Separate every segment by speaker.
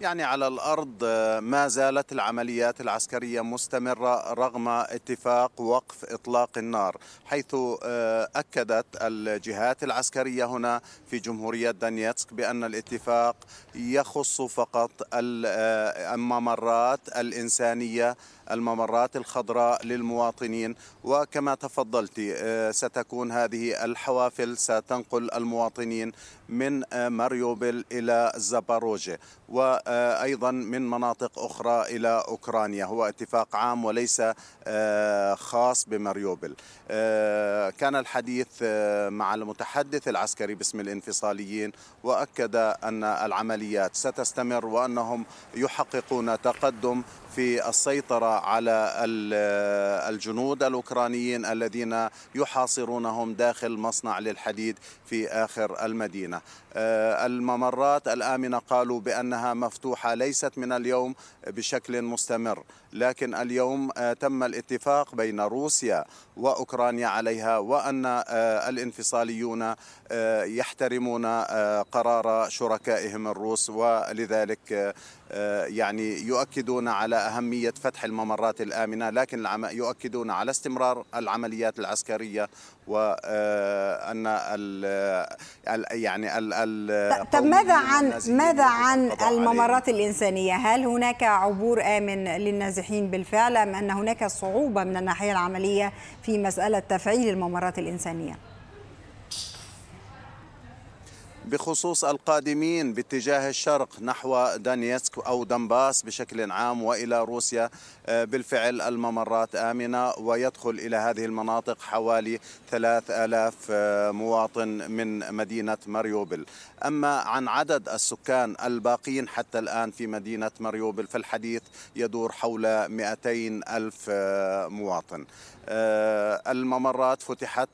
Speaker 1: يعني على الارض ما زالت العمليات العسكريه مستمره رغم اتفاق وقف اطلاق النار حيث آه، اكدت الجهات العسكريه هنا في جمهوريه دانيتسك بان الاتفاق يخص فقط آه، الممرات الانسانيه الممرات الخضراء للمواطنين وكما تفضلت آه، ستكون هذه الحوافل ستنقل المواطنين من ماريوبل الى زاباروجي و آه، أيضا من مناطق أخرى إلى أوكرانيا هو اتفاق عام وليس آه، خاص بمريوبل آه، كان الحديث مع المتحدث العسكري باسم الانفصاليين وأكد أن العمليات ستستمر وأنهم يحققون تقدم في السيطرة على الجنود الأوكرانيين الذين يحاصرونهم داخل مصنع للحديد في آخر المدينة الممرات الآمنة قالوا بأنها مفتوحة مفتوحة ليست من اليوم بشكل مستمر لكن اليوم آه، تم الاتفاق بين روسيا وأوكرانيا عليها وأن آه، الانفصاليون آه، يحترمون قرار شركائهم الروس ولذلك آه، يعني يؤكدون على أهمية فتح الممرات الآمنة لكن يؤكدون على استمرار العمليات العسكرية وأن آه، الـ آه، يعني الـ الـ طب ماذا عن ماذا
Speaker 2: عن الممرات عليهم. الإنسانية؟ هل هناك عبور آمن للنازحين بالفعل أم أن هناك صعوبة من الناحية العملية في مسألة تفعيل الممرات الإنسانية؟
Speaker 1: بخصوص القادمين باتجاه الشرق نحو دانيسك أو دنباس بشكل عام وإلى روسيا آه، بالفعل الممرات آمنة ويدخل إلى هذه المناطق حوالي 3000 آه، مواطن من مدينة مريوبل أما عن عدد السكان الباقين حتى الآن في مدينة مريوبل فالحديث يدور حول 200 ألف آه، مواطن الممرات فتحت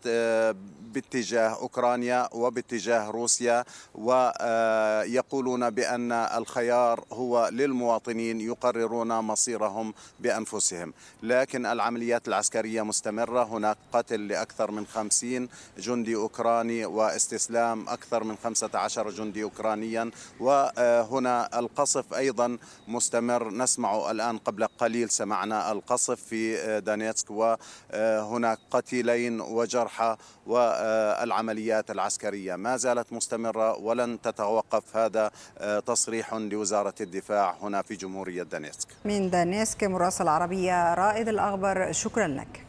Speaker 1: باتجاه أوكرانيا وباتجاه روسيا ويقولون آه، بأن الخيار هو للمواطنين يقررون مصيرهم بأنفسهم لكن العمليات العسكرية مستمرة هناك قتل لأكثر من خمسين جندي أوكراني واستسلام أكثر من خمسة عشر جندي أوكرانيا وهنا آه، القصف أيضا مستمر نسمع الآن قبل قليل سمعنا القصف في آه، دانيتسك وهناك قتيلين وجرحى والعمليات العسكرية ما زالت مستمرة مرة ولن تتوقف هذا آه، تصريح لوزارة الدفاع هنا في جمهورية دانيسك
Speaker 2: من دانيسك مراسل عربية رائد الأغبر شكرا لك